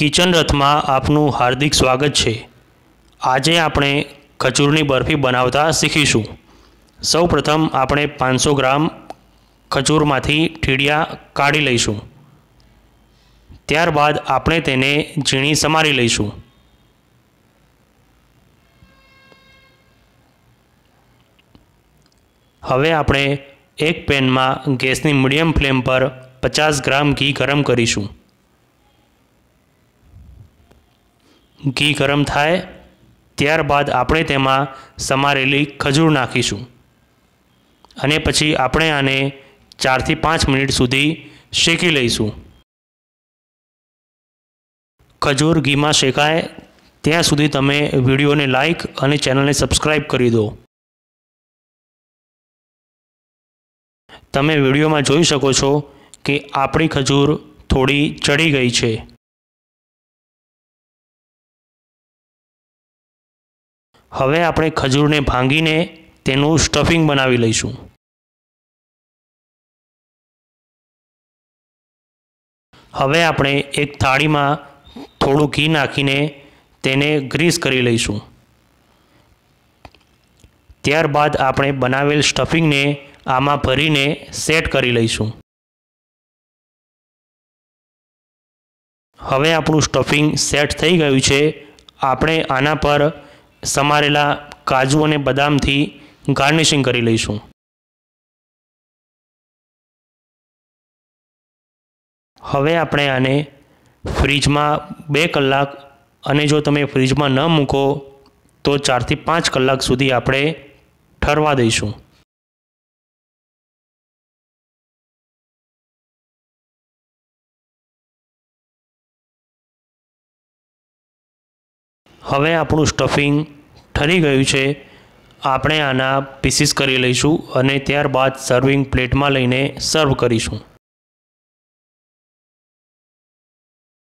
kitchen રથમાં આપનું હાર્દિક સ્વાગત છે આજે આપણે ખજૂરની બરફી બનાવતા શીખીશું સૌ પ્રથમ આપણે પાંચસો ગ્રામ ખજૂરમાંથી ઠીડિયા કાઢી લઈશું ત્યારબાદ આપણે તેને ઝીણી સમારી લઈશું હવે આપણે એક પેનમાં ગેસની મીડિયમ ફ્લેમ પર પચાસ ગ્રામ ઘી ગરમ કરીશું ઘી ગરમ થાય ત્યારબાદ આપણે તેમાં સમારેલી ખજૂર નાખીશું અને પછી આપણે આને ચારથી પાંચ મિનિટ સુધી શેકી લઈશું ખજૂર ઘીમાં શેકાય ત્યાં સુધી તમે વિડીયોને લાઈક અને ચેનલને સબસ્ક્રાઇબ કરી દો તમે વિડીયોમાં જોઈ શકો છો કે આપણી ખજૂર થોડી ચડી ગઈ છે હવે આપણે ખજૂરને ભાંગીને તેનું સ્ટફિંગ બનાવી લઈશું હવે આપણે એક થાળીમાં થોડું ઘી નાખીને તેને ગ્રીસ કરી લઈશું ત્યારબાદ આપણે બનાવેલ સ્ટફિંગને આમાં ભરીને સેટ કરી લઈશું હવે આપણું સ્ટફિંગ સેટ થઈ ગયું છે આપણે આના પર સમારેલા કાજુ અને બદામથી ગાર્નિશિંગ કરી લઈશું હવે આપણે આને ફ્રીજમાં બે કલાક અને જો તમે ફ્રીજમાં ન મૂકો તો ચારથી પાંચ કલાક સુધી આપણે ઠરવા દઈશું હવે આપણું સ્ટફિંગ ઠરી ગયું છે આપણે આના પીસીસ કરી લઈશું અને ત્યારબાદ સર્વિંગ પ્લેટમાં લઈને સર્વ કરીશું